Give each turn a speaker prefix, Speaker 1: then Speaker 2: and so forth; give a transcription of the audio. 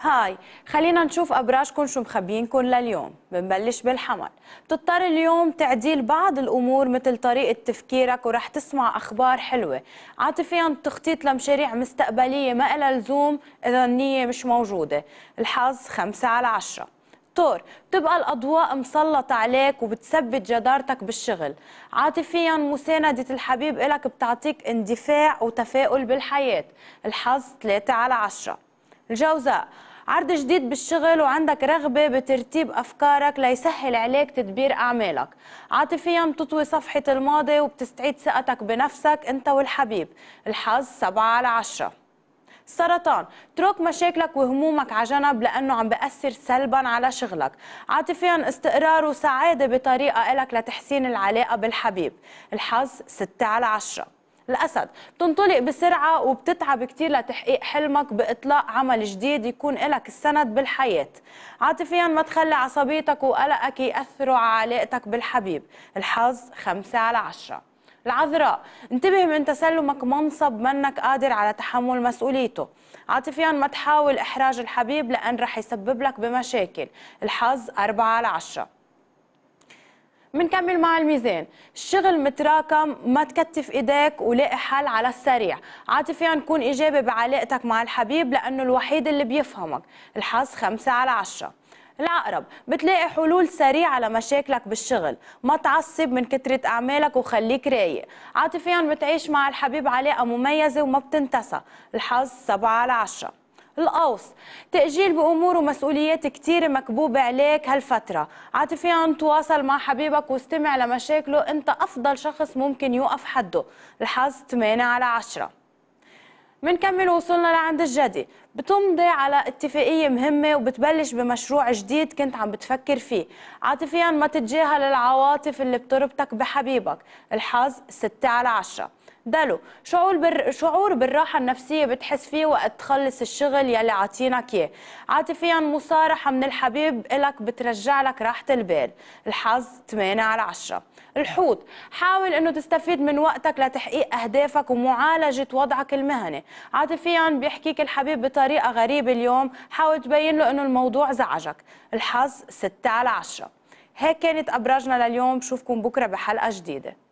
Speaker 1: هاي خلينا نشوف أبراجكم شو مخبيينكم لليوم بنبلش بالحمل بتضطر اليوم تعديل بعض الأمور مثل طريقة تفكيرك ورح تسمع أخبار حلوة عاطفيا تخطيط لمشاريع مستقبلية ما إلها لزوم إذا النية مش موجودة الحظ خمسة على عشرة طور بتبقى الأضواء مسلطة عليك وبتثبت جدارتك بالشغل عاطفيا مساندة الحبيب إلك بتعطيك اندفاع وتفاؤل بالحياة الحظ 3 على عشرة الجوزاء عرض جديد بالشغل وعندك رغبة بترتيب أفكارك ليسهل عليك تدبير أعمالك عاطفيا بتطوي صفحة الماضي وبتستعيد ثقتك بنفسك أنت والحبيب الحظ 7 على 10 سرطان اترك مشاكلك وهمومك على جنب لانه عم بأثر سلبا على شغلك عاطفيا استقرار وسعاده بطريقه لك لتحسين العلاقه بالحبيب الحظ 6 على 10 الأسد بتنطلق بسرعة وبتتعب كتير لتحقيق حلمك بإطلاق عمل جديد يكون لك السند بالحياة عاطفيا ما تخلي عصبيتك وقلقك يأثروا على علاقتك بالحبيب الحظ خمسة على عشرة العذراء انتبه من تسلمك منصب منك قادر على تحمل مسؤوليته عاطفيا ما تحاول إحراج الحبيب لأن رح يسبب لك بمشاكل الحظ أربعة على عشرة منكمل مع الميزان الشغل متراكم ما تكتف ايديك ولاقي حل على السريع عاطفيا كون ايجابي بعلاقتك مع الحبيب لانه الوحيد اللي بيفهمك الحظ خمسة على عشرة العقرب بتلاقي حلول سريعة على مشاكلك بالشغل ما تعصب من كترة أعمالك وخليك رايق عاطفيا بتعيش مع الحبيب علاقة مميزة وما بتنتسى الحظ سبعة على عشرة القوس تأجيل بأمور ومسؤوليات كتير مكبوبة عليك هالفترة عاطفيا تواصل مع حبيبك واستمع لمشاكله أنت أفضل شخص ممكن يوقف حده الحظ 8 على 10 منكمل وصولنا لعند الجدي بتمضي على اتفاقية مهمة وبتبلش بمشروع جديد كنت عم بتفكر فيه عاطفيا ما تتجاهل العواطف اللي بتربطك بحبيبك الحظ 6 على 10 دلو شعور بر... شعور بالراحة النفسية بتحس فيه وقت تخلص الشغل يلي عاطينك اياه عاطفيا مصارحة من الحبيب إلك بترجع لك راحة البال الحظ 8 على 10 الحوت حاول انه تستفيد من وقتك لتحقيق اهدافك ومعالجة وضعك المهني عاطفيا بيحكيك الحبيب بطريقة بطريقه غريبه اليوم حاول تبين له انه الموضوع زعجك الحظ 6 على 10 هيك كانت ابراجنا لليوم بشوفكم بكره بحلقه جديده